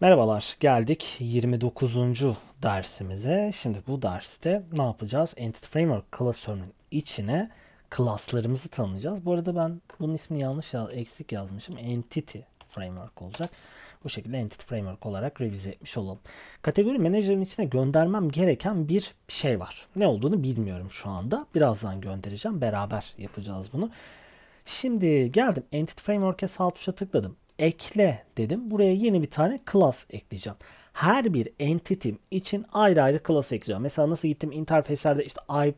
Merhabalar, geldik 29. dersimize. Şimdi bu derste ne yapacağız? Entity Framework klasörünün içine klaslarımızı tanıyacağız. Bu arada ben bunun ismini yanlış, yaz, eksik yazmışım. Entity Framework olacak. Bu şekilde Entity Framework olarak revize etmiş olalım. Kategori menajerin içine göndermem gereken bir şey var. Ne olduğunu bilmiyorum şu anda. Birazdan göndereceğim. Beraber yapacağız bunu. Şimdi geldim Entity Framework'e sağ tuşa tıkladım ekle dedim. Buraya yeni bir tane class ekleyeceğim. Her bir entitim için ayrı ayrı class ekleyeceğim. Mesela nasıl gittim interface'lerde işte I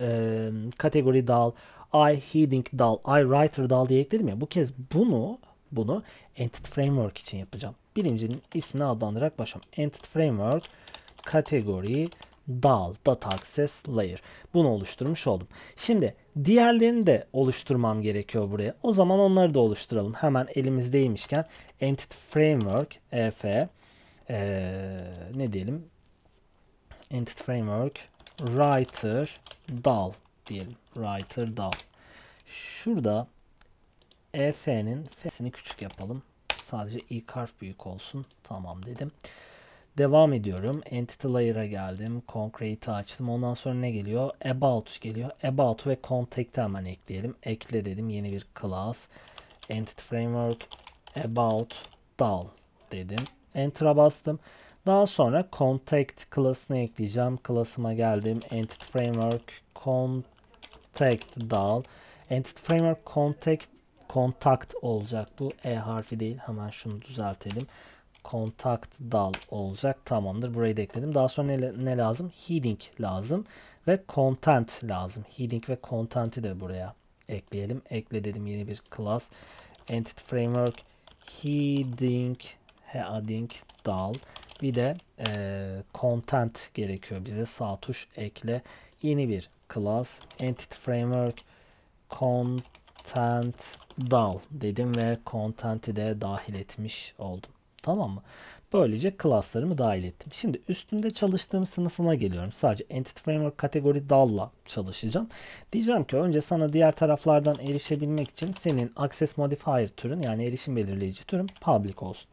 e, kategori dal, I heading dal, I writer dal diye ekledim ya. Bu kez bunu bunu entity framework için yapacağım. Birincinin ismini adlandırarak başlayalım. Entity framework kategori DAL, Data Layer. Bunu oluşturmuş oldum. Şimdi diğerlerini de oluşturmam gerekiyor buraya. O zaman onları da oluşturalım. Hemen elimizdeymişken Entity Framework, EF, e, ne diyelim? Entity Framework, Writer, DAL diyelim. Writer, DAL. Şurada EF'nin F'sini küçük yapalım. Sadece ilk harf büyük olsun. Tamam dedim. Devam ediyorum. Entity Layer'a geldim. Concrete'i açtım. Ondan sonra ne geliyor? About geliyor. About ve Contact'ı hemen ekleyelim. Ekle dedim. Yeni bir class. Entity Framework About DAL dedim. Enter'a bastım. Daha sonra Contact classını ekleyeceğim. Klasıma geldim. Entity Framework Contact DAL. Entity Framework Contact Contact olacak bu. E harfi değil. Hemen şunu düzeltelim kontakt dal olacak. Tamamdır. Burayı da ekledim. Daha sonra ne, ne lazım? Heading lazım ve content lazım. Heading ve content'i de buraya ekleyelim. Ekle dedim yeni bir class. Entity framework heading heading dal bir de e, content gerekiyor bize sağ tuş ekle yeni bir class entity framework content dal dedim ve content'i de dahil etmiş oldum. Tamam mı? Böylece classlarımı dahil ettim. Şimdi üstünde çalıştığım sınıfıma geliyorum. Sadece Entity Framework kategori dal'la çalışacağım. Diyeceğim ki önce sana diğer taraflardan erişebilmek için senin Access Modifier türün yani erişim belirleyici türün public olsun.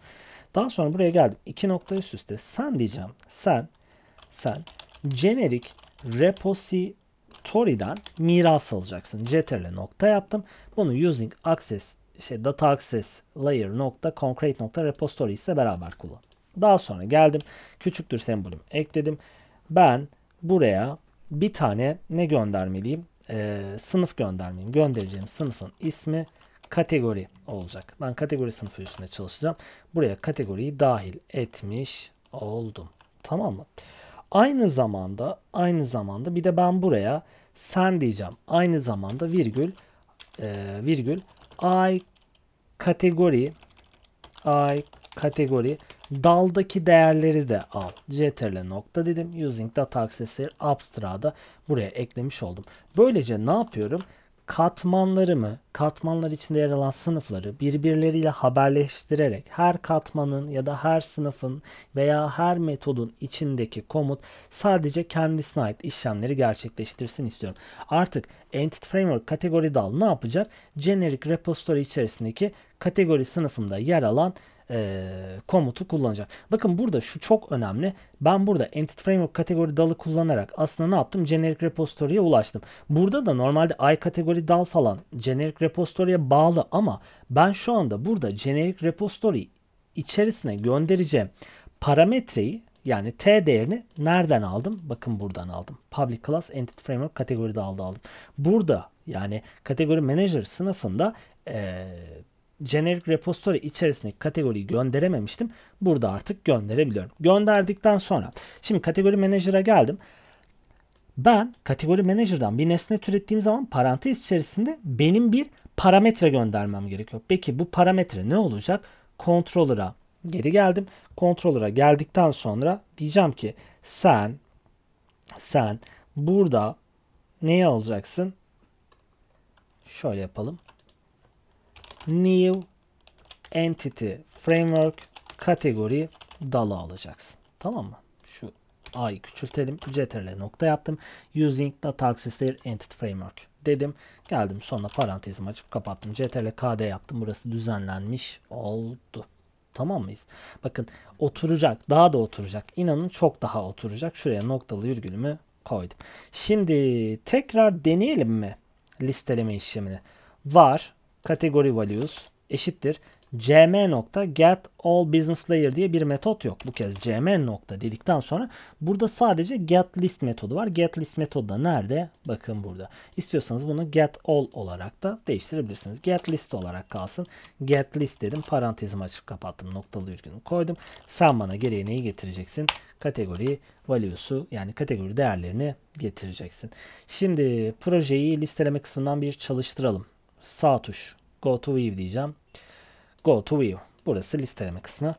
Daha sonra buraya geldim. İki nokta üst üste. Sen diyeceğim. Sen, sen generic repository'den miras alacaksın. Ctrl'e nokta yaptım. Bunu using access şey data access layer nokta concrete nokta repository ise beraber kullan. Daha sonra geldim. Küçüktür sembolüm ekledim. Ben buraya bir tane ne göndermeliyim? Ee, sınıf göndermeliyim. Göndereceğim sınıfın ismi kategori olacak. Ben kategori sınıfı üstünde çalışacağım. Buraya kategoriyi dahil etmiş oldum. Tamam mı? Aynı zamanda aynı zamanda bir de ben buraya sen diyeceğim. Aynı zamanda virgül e, virgül I kategori I kategori daldaki değerleri de al. Ctrl nokta dedim. Using data access'leri abstra'da buraya eklemiş oldum. Böylece ne yapıyorum? katmanları mı, katmanlar içinde yer alan sınıfları birbirleriyle haberleştirerek her katmanın ya da her sınıfın veya her metodun içindeki komut sadece kendisine ait işlemleri gerçekleştirsin istiyorum. Artık Entity Framework kategori dal ne yapacak? Generic repository içerisindeki kategori sınıfında yer alan e, komutu kullanacak. Bakın burada şu çok önemli. Ben burada Entity Framework kategori dalı kullanarak aslında ne yaptım? Generic repository'e ulaştım. Burada da normalde I kategori dal falan Generic repository'e bağlı ama ben şu anda burada Generic repository içerisine göndereceğim parametreyi yani t değerini nereden aldım? Bakın buradan aldım. Public Class Entity Framework kategori aldı aldım. Burada yani kategori manager sınıfında e, generic repository içerisindeki kategoriyi gönderememiştim. Burada artık gönderebiliyorum. Gönderdikten sonra şimdi kategori manager'a geldim. Ben kategori manager'dan bir nesne türettiğim zaman parantez içerisinde benim bir parametre göndermem gerekiyor. Peki bu parametre ne olacak? Controller'a geri geldim. Controller'a geldikten sonra diyeceğim ki sen sen burada neye alacaksın? Şöyle yapalım new entity framework kategori dalı alacaksın. Tamam mı? Şu a'yı küçültelim. Ctrl nokta yaptım. Using data access entity framework dedim. Geldim sonra parantezimi açıp kapattım. Ctrl kd yaptım. Burası düzenlenmiş oldu. Tamam mıyız? Bakın oturacak. Daha da oturacak. İnanın çok daha oturacak. Şuraya noktalı virgülümü koydum. Şimdi tekrar deneyelim mi listeleme işlemini? Var kategori values eşittir cm nokta get all business layer diye bir metot yok. Bu kez cm nokta dedikten sonra burada sadece get list metodu var. Get list metodu da nerede? Bakın burada. İstiyorsanız bunu get all olarak da değiştirebilirsiniz. Get list olarak kalsın. Get list dedim. Parantezimi açıp kapattım. Noktalı virgülü koydum. Sen bana geriye neyi getireceksin? Kategori value'su yani kategori değerlerini getireceksin. Şimdi projeyi listeleme kısmından bir çalıştıralım sağ tuş go to view diyeceğim. Go to view. Burası listeleme kısmı.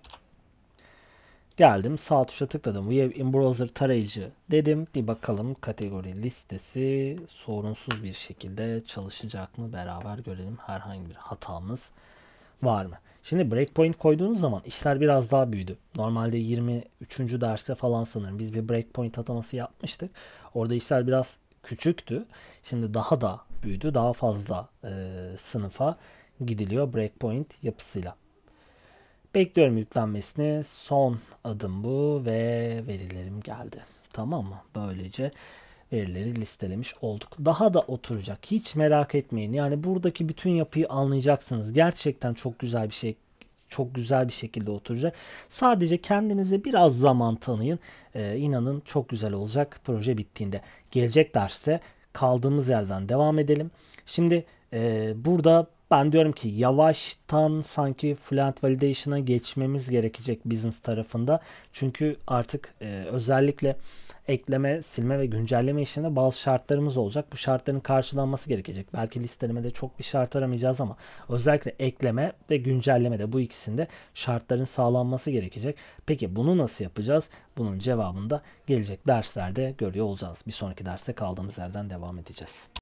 Geldim sağ tuşa tıkladım. Web in browser tarayıcı dedim. Bir bakalım kategori listesi sorunsuz bir şekilde çalışacak mı beraber görelim herhangi bir hatamız var mı? Şimdi breakpoint koyduğunuz zaman işler biraz daha büyüdü. Normalde 23. derste falan sanırım biz bir breakpoint ataması yapmıştık. Orada işler biraz küçüktü. Şimdi daha da büyüdü. Daha fazla e, sınıfa gidiliyor breakpoint yapısıyla. Bekliyorum yüklenmesini. Son adım bu ve verilerim geldi. Tamam mı? Böylece verileri listelemiş olduk. Daha da oturacak. Hiç merak etmeyin. Yani buradaki bütün yapıyı anlayacaksınız. Gerçekten çok güzel bir şey çok güzel bir şekilde oturacak. Sadece kendinize biraz zaman tanıyın. Ee, inanın çok güzel olacak proje bittiğinde. Gelecek derste kaldığımız yerden devam edelim. Şimdi e, burada ben diyorum ki yavaştan sanki fluent validation'a geçmemiz gerekecek business tarafında. Çünkü artık e, özellikle özellikle ekleme, silme ve güncelleme işleminde bazı şartlarımız olacak. Bu şartların karşılanması gerekecek. Belki listelemede çok bir şart aramayacağız ama özellikle ekleme ve güncelleme de bu ikisinde şartların sağlanması gerekecek. Peki bunu nasıl yapacağız? Bunun cevabını da gelecek derslerde görüyor olacağız. Bir sonraki derste kaldığımız yerden devam edeceğiz.